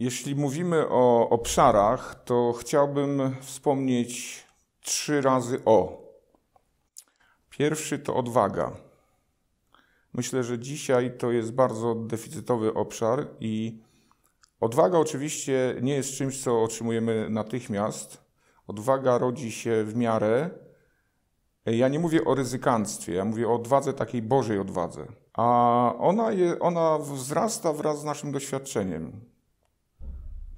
Jeśli mówimy o obszarach, to chciałbym wspomnieć trzy razy o. Pierwszy to odwaga. Myślę, że dzisiaj to jest bardzo deficytowy obszar i odwaga oczywiście nie jest czymś, co otrzymujemy natychmiast. Odwaga rodzi się w miarę. Ja nie mówię o ryzykanstwie, ja mówię o odwadze takiej Bożej odwadze. A ona, je, ona wzrasta wraz z naszym doświadczeniem.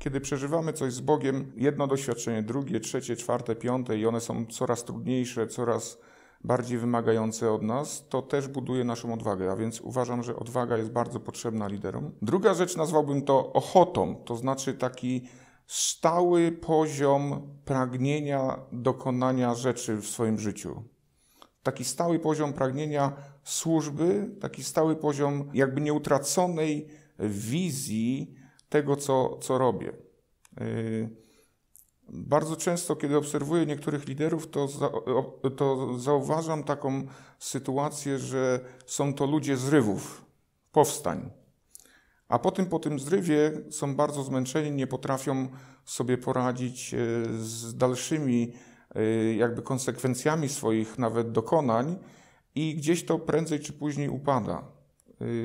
Kiedy przeżywamy coś z Bogiem, jedno doświadczenie, drugie, trzecie, czwarte, piąte i one są coraz trudniejsze, coraz bardziej wymagające od nas, to też buduje naszą odwagę, a więc uważam, że odwaga jest bardzo potrzebna liderom. Druga rzecz nazwałbym to ochotą, to znaczy taki stały poziom pragnienia dokonania rzeczy w swoim życiu. Taki stały poziom pragnienia służby, taki stały poziom jakby nieutraconej wizji tego, co, co robię. Y, bardzo często, kiedy obserwuję niektórych liderów, to, za, to zauważam taką sytuację, że są to ludzie zrywów, powstań. A potem po tym zrywie są bardzo zmęczeni, nie potrafią sobie poradzić y, z dalszymi y, jakby konsekwencjami swoich nawet dokonań i gdzieś to prędzej czy później upada.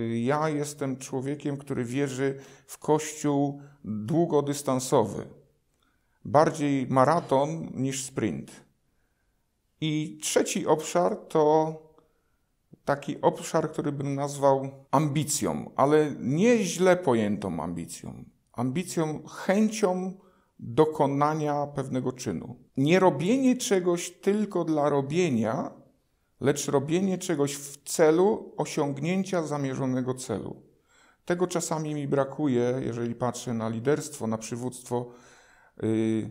Y, ja jestem człowiekiem, który wierzy w kościół długodystansowy. Bardziej maraton niż sprint. I trzeci obszar to taki obszar, który bym nazwał ambicją, ale nie źle pojętą ambicją. Ambicją, chęcią dokonania pewnego czynu. Nie robienie czegoś tylko dla robienia, lecz robienie czegoś w celu osiągnięcia zamierzonego celu. Tego czasami mi brakuje, jeżeli patrzę na liderstwo, na przywództwo. Y,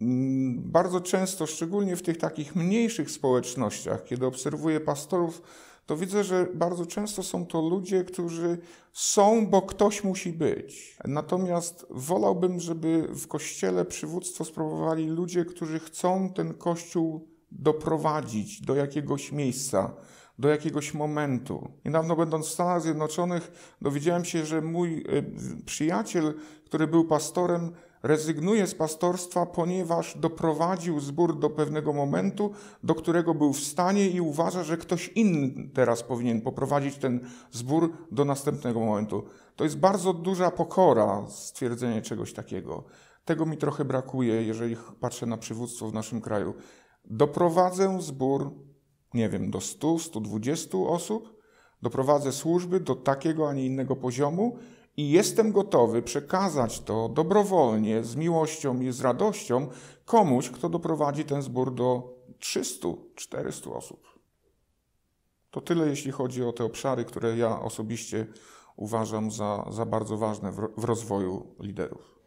mm, bardzo często, szczególnie w tych takich mniejszych społecznościach, kiedy obserwuję pastorów, to widzę, że bardzo często są to ludzie, którzy są, bo ktoś musi być. Natomiast wolałbym, żeby w kościele przywództwo sprawowali ludzie, którzy chcą ten kościół doprowadzić do jakiegoś miejsca, do jakiegoś momentu. Niedawno będąc w Stanach Zjednoczonych, dowiedziałem się, że mój y, przyjaciel, który był pastorem, rezygnuje z pastorstwa, ponieważ doprowadził zbór do pewnego momentu, do którego był w stanie i uważa, że ktoś inny teraz powinien poprowadzić ten zbór do następnego momentu. To jest bardzo duża pokora stwierdzenie czegoś takiego. Tego mi trochę brakuje, jeżeli patrzę na przywództwo w naszym kraju. Doprowadzę zbór, nie wiem, do 100, 120 osób, doprowadzę służby do takiego, a nie innego poziomu i jestem gotowy przekazać to dobrowolnie, z miłością i z radością komuś, kto doprowadzi ten zbór do 300, 400 osób. To tyle, jeśli chodzi o te obszary, które ja osobiście uważam za, za bardzo ważne w, w rozwoju liderów.